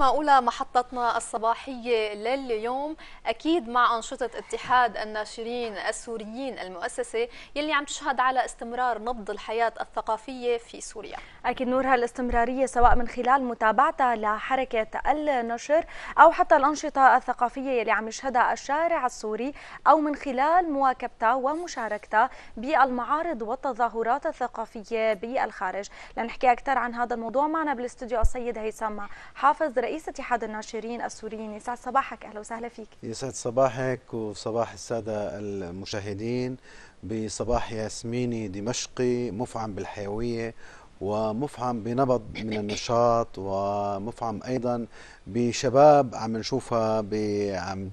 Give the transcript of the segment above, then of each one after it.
ختمنا أولى محطتنا الصباحية لليوم أكيد مع أنشطة اتحاد الناشرين السوريين المؤسسة يلي عم تشهد على استمرار نبض الحياة الثقافية في سوريا أكيد نورها الاستمرارية سواء من خلال متابعتها لحركة النشر أو حتى الأنشطة الثقافية يلي عم يشهدها الشارع السوري أو من خلال مواكبتها ومشاركتها بالمعارض والتظاهرات الثقافية بالخارج لنحكي أكثر عن هذا الموضوع معنا بالاستوديو السيد هيثم حافظ رئيس رئيس اتحاد الناشرين السوريين يسعد صباحك اهلا وسهلا فيك يسعد صباحك وصباح الساده المشاهدين بصباح ياسميني دمشقي مفعم بالحيويه ومفعم بنبض من النشاط ومفعم ايضا بشباب عم نشوفها عم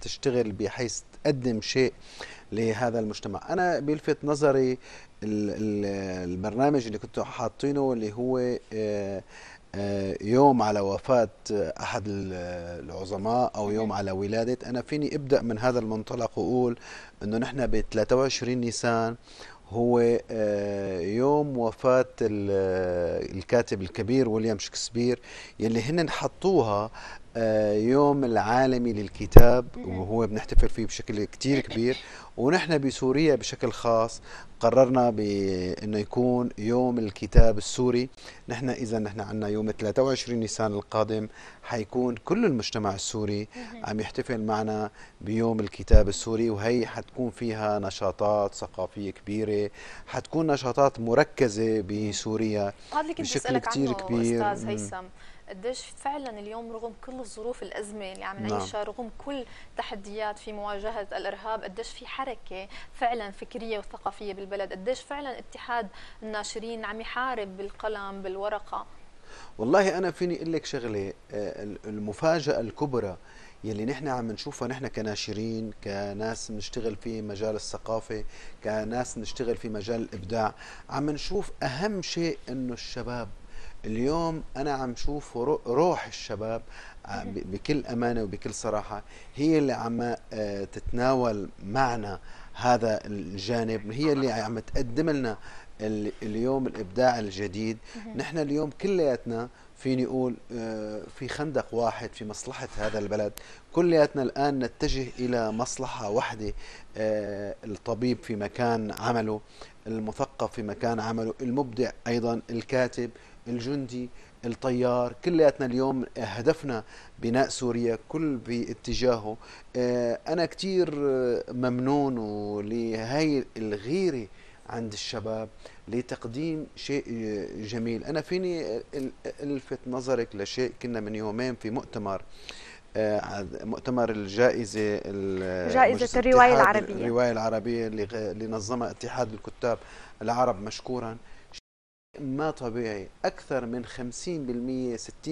تشتغل بحيث تقدم شيء لهذا المجتمع انا بيلفت نظري البرنامج اللي كنتوا حاطينه اللي هو آه، يوم على وفاة آه، أحد آه، العظماء أو يوم على ولادة أنا فيني أبدأ من هذا المنطلق وأقول أنه نحن ب 23 نيسان هو يوم وفاة الكاتب الكبير ويليام شكسبير يلي هن حطوها آه، يوم العالمي للكتاب وهو بنحتفل فيه بشكل كتير كبير ونحن بسوريا بشكل خاص قررنا بأنه يكون يوم الكتاب السوري نحن إذا نحن عندنا يوم 23 نيسان القادم حيكون كل المجتمع السوري عم يحتفل معنا بيوم الكتاب السوري وهي حتكون فيها نشاطات ثقافية كبيرة حتكون نشاطات مركزة بسوريا بشكل كتير كبير أستاذ هيثم قديش فعلا اليوم رغم كل الظروف الازمه اللي عم نعم. نعيشها رغم كل تحديات في مواجهه الارهاب قديش في حركه فعلا فكريه وثقافيه بالبلد قديش فعلا اتحاد الناشرين عم يحارب بالقلم بالورقه والله انا فيني اقول لك شغله آه، المفاجاه الكبرى يلي نحن عم نشوفها نحن كناشرين كناس بنشتغل في مجال الثقافه كناس بنشتغل في مجال الابداع عم نشوف اهم شيء انه الشباب اليوم انا عم شوف روح الشباب آه، بكل امانه وبكل صراحه هي اللي عم آه، تتناول معنا هذا الجانب هي اللي عم تقدم لنا اليوم الابداع الجديد نحن اليوم كلياتنا فيني اقول آه، في خندق واحد في مصلحه هذا البلد كلياتنا الان نتجه الى مصلحه واحده الطبيب في مكان عمله المثقف في مكان عمله المبدع ايضا الكاتب الجندي الطيار كلياتنا اليوم هدفنا بناء سوريا كل باتجاهه آه، أنا كتير ممنون لهي الغيرة عند الشباب لتقديم شيء جميل أنا فيني ألفت نظرك لشيء كنا من يومين في مؤتمر آه، مؤتمر الجائزة جائزة الرواية العربية الرواية العربية اللي نظمها اتحاد الكتاب العرب مشكورا ما طبيعي أكثر من 50% 60%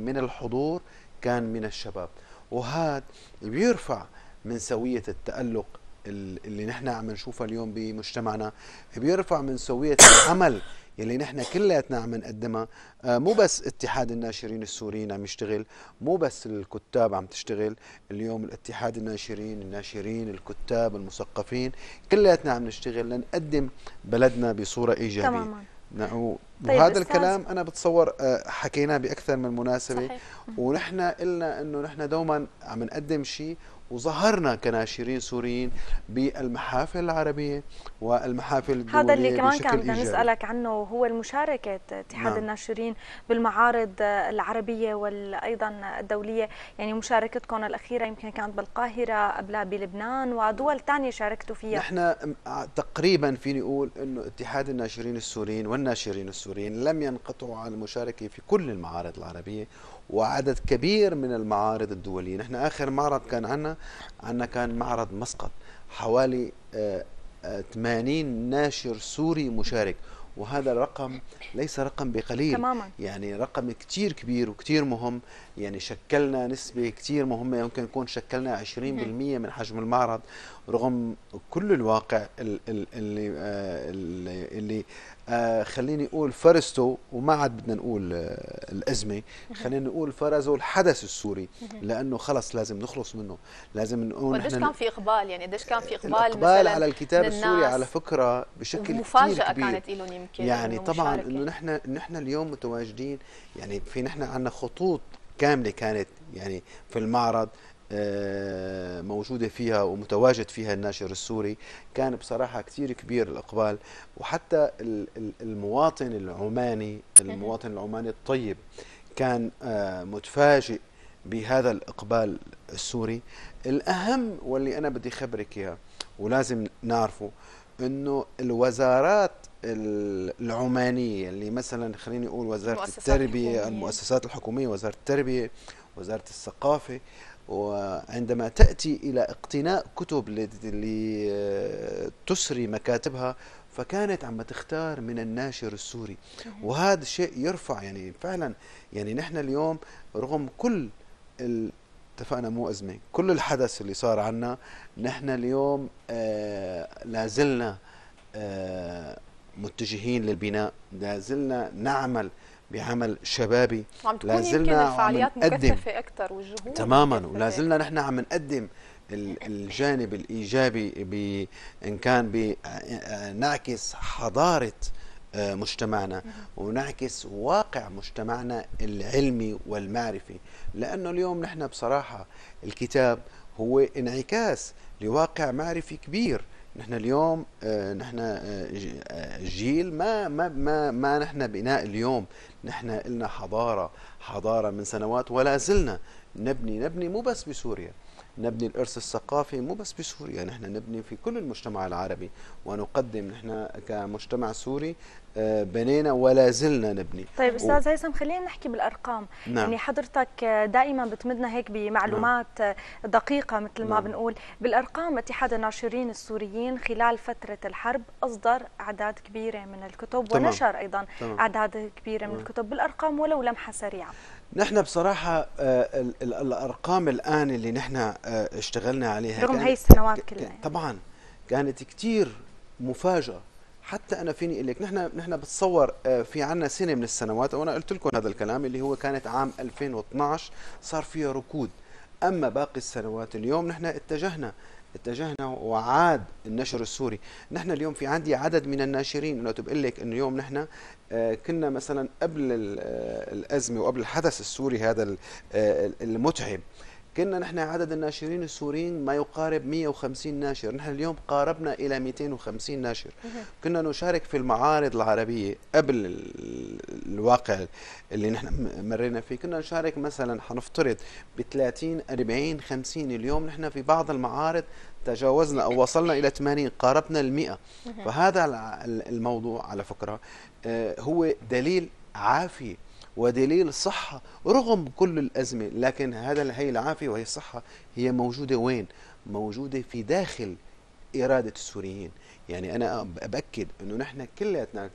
من الحضور كان من الشباب وهذا بيرفع من سوية التألق اللي نحن عم نشوفها اليوم بمجتمعنا بيرفع من سوية العمل يلي نحن كلياتنا عم نقدمها آه، مو بس اتحاد الناشرين السوريين عم يشتغل مو بس الكتاب عم تشتغل اليوم الاتحاد الناشرين الناشرين الكتاب المثقفين كلياتنا عم نشتغل لنقدم بلدنا بصورة إيجابية تماما. نعود طيب وهذا الكلام انا بتصور آه، حكيناه باكثر من مناسبه صحيح. ونحن قلنا انه نحن دوما عم نقدم شيء وظهرنا كناشرين سوريين بالمحافل العربية والمحافل الدولية هذا اللي كمان كان بدنا نسألك عنه هو المشاركة اتحاد نعم. الناشرين بالمعارض العربية وأيضا الدولية يعني مشاركتكم الأخيرة يمكن كانت بالقاهرة قبلها بلبنان ودول ثانيه شاركتوا فيها نحن تقريبا فيني أقول أنه اتحاد الناشرين السوريين والناشرين السوريين لم ينقطعوا عن المشاركة في كل المعارض العربية وعدد كبير من المعارض الدولية نحن آخر معرض كان عنا عنا كان معرض مسقط حوالي 80 آه، آه، ناشر سوري مشارك وهذا الرقم ليس رقم بقليل تماما. يعني رقم كتير كبير وكتير مهم يعني شكلنا نسبة كتير مهمة يمكن يكون شكلنا 20% من حجم المعرض رغم كل الواقع آه، اللي اللي آه، خليني اقول فرزته وما عاد بدنا نقول آه، الازمه خلينا نقول فرزه الحدث السوري لانه خلص لازم نخلص منه لازم نقول قديش كان في اقبال يعني قديش كان في اقبال الاقبال على الكتاب السوري على فكره بشكل مفاجاه كانت لهم يمكن يعني طبعا انه نحن نحن اليوم متواجدين يعني في نحن عندنا خطوط كامله كانت يعني في المعرض آه، موجودة فيها ومتواجد فيها الناشر السوري كان بصراحة كثير كبير الإقبال وحتى المواطن العماني المواطن العماني الطيب كان آه، متفاجئ بهذا الإقبال السوري الأهم واللي أنا بدي خبرك إياه ولازم نعرفه أنه الوزارات العمانية اللي مثلا خليني أقول وزارة التربية الحكومية. المؤسسات الحكومية وزارة التربية وزارة الثقافة وعندما تأتي إلى اقتناء كتب لتسري آه، مكاتبها فكانت عم تختار من الناشر السوري وهذا الشيء يرفع يعني فعلا يعني نحن اليوم رغم كل اتفقنا مو أزمة كل الحدث اللي صار عنا نحن اليوم آه لازلنا آه متجهين للبناء لازلنا نعمل بعمل شبابي وعم تكون عم نقدم اكثر والجهود تماما ولا زلنا نحن عم نقدم الجانب الايجابي ان كان بنعكس حضاره آه، مجتمعنا ونعكس واقع مجتمعنا العلمي والمعرفي لانه اليوم نحن بصراحه الكتاب هو انعكاس لواقع معرفي كبير نحن اليوم آه، نحن آه، آه، جيل ما ما ما, ما نحن بناء اليوم نحن لنا حضارة حضارة من سنوات ولا زلنا نبني نبني مو بس بسوريا نبني الارث الثقافي مو بس بسوريا نحن يعني نبني في كل المجتمع العربي ونقدم نحن كمجتمع سوري آه، بنينا ولا زلنا نبني طيب استاذ هيثم خلينا نحكي بالارقام نعم. يعني حضرتك دائما بتمدنا هيك بمعلومات نعم. دقيقه مثل ما نعم. بنقول بالارقام اتحاد الناشرين السوريين خلال فتره الحرب اصدر اعداد كبيره من الكتب تمام. ونشر ايضا تمام. اعداد كبيره من نعم. الكتب بالارقام ولو لمحه سريعه نحن بصراحة آه، الأرقام الآن اللي نحن آه، اشتغلنا عليها رغم هاي السنوات كلها طبعا كانت كتير مفاجأة حتى أنا فيني أقول لك نحن نحن بتصور آه، في عنا سنة من السنوات وأنا قلت لكم هذا الكلام اللي هو كانت عام 2012 صار فيها ركود أما باقي السنوات اليوم نحن اتجهنا اتجهنا وعاد النشر السوري نحن اليوم في عندي عدد من الناشرين لو تبقول لك انه اليوم نحن آه، كنا مثلا قبل آه، الازمه وقبل الحدث السوري هذا آه، المتعب كنا نحن عدد الناشرين السوريين ما يقارب 150 ناشر نحن اليوم قاربنا إلى 250 ناشر كنا نشارك في المعارض العربية قبل الواقع اللي نحن مرينا فيه كنا نشارك مثلا حنفترض ب 30 40 50 اليوم نحن في بعض المعارض تجاوزنا أو وصلنا إلى 80 قاربنا ال 100 فهذا الموضوع على فكرة آه، هو دليل عافية ودليل صحة رغم كل الأزمة لكن هذا هي العافية وهي الصحة هي موجودة وين؟ موجودة في داخل إرادة السوريين يعني أنا بأكد أنه نحن كلياتنا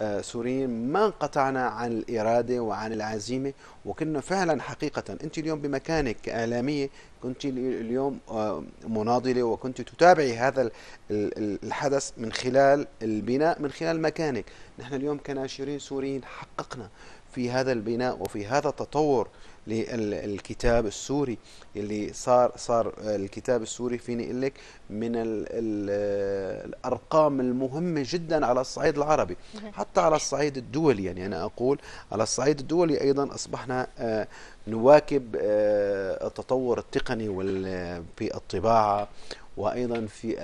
كسوريين ما انقطعنا عن الإرادة وعن العزيمة وكنا فعلا حقيقة أنت اليوم بمكانك كإعلامية كنت اليوم آه، مناضلة وكنت تتابعي هذا الحدث من خلال البناء من خلال مكانك نحن اليوم كناشرين سوريين حققنا في هذا البناء وفي هذا التطور للكتاب السوري اللي صار صار الكتاب السوري فيني اقول لك من الـ الـ الارقام المهمه جدا على الصعيد العربي حتى على الصعيد الدولي يعني انا اقول على الصعيد الدولي ايضا اصبحنا آه، نواكب آه، التطور التقني في الطباعه وايضا في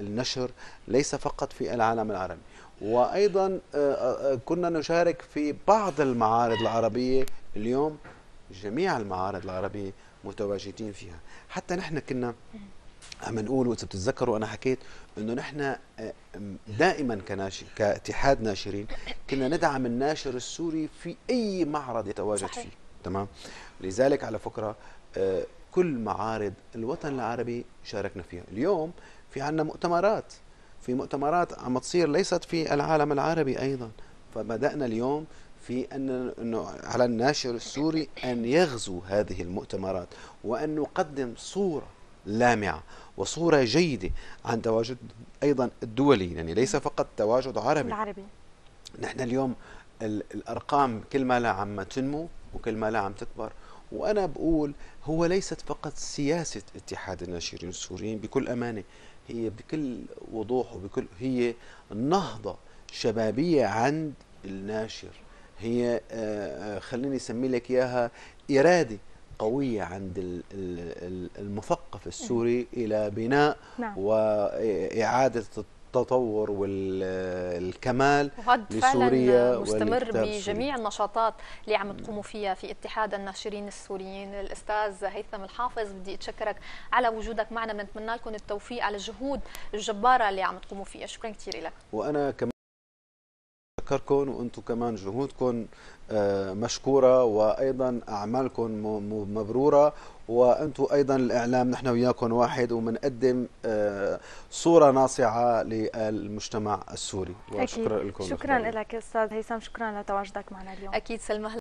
النشر ليس فقط في العالم العربي وايضا آه، آه، آه، كنا نشارك في بعض المعارض العربيه اليوم جميع المعارض العربيه متواجدين فيها حتى نحن كنا عم نقول وإذا بتتذكروا أنا حكيت إنه نحن دائما كناشر كاتحاد ناشرين كنا ندعم الناشر السوري في أي معرض يتواجد صحيح. فيه تمام لذلك على فكرة كل معارض الوطن العربي شاركنا فيها اليوم في عنا مؤتمرات في مؤتمرات عم تصير ليست في العالم العربي أيضا فبدأنا اليوم في أن أنه على الناشر السوري أن يغزو هذه المؤتمرات وأن نقدم صورة لامعة وصورة جيدة عن تواجد أيضا الدولي يعني ليس فقط تواجد عربي العربي نحن اليوم الأرقام كل ما لا عم تنمو وكل ما لا عم تكبر وأنا بقول هو ليست فقط سياسة اتحاد الناشرين السوريين بكل أمانة هي بكل وضوح وبكل هي نهضة شبابية عند الناشر هي آه، آه، خليني اسمي لك اياها إرادة قوية عند المثقف السوري إلى بناء نعم. وإعادة التطور والكمال وهذا لسوريا مستمر بجميع النشاطات اللي عم تقوموا فيها في اتحاد الناشرين السوريين الاستاذ هيثم الحافظ بدي اتشكرك على وجودك معنا بنتمنى لكم التوفيق على الجهود الجباره اللي عم تقوموا فيها شكرا كثير لك وانا كمان بشكركم وانتم كمان جهودكم آه، مشكوره وايضا اعمالكم مبروره وانتم ايضا الاعلام نحن وياكم واحد ومنقدم آه، صوره ناصعه للمجتمع السوري وشكرا لكم شكرا لك استاذ هيثم شكرا لتواجدك معنا اليوم اكيد سلمى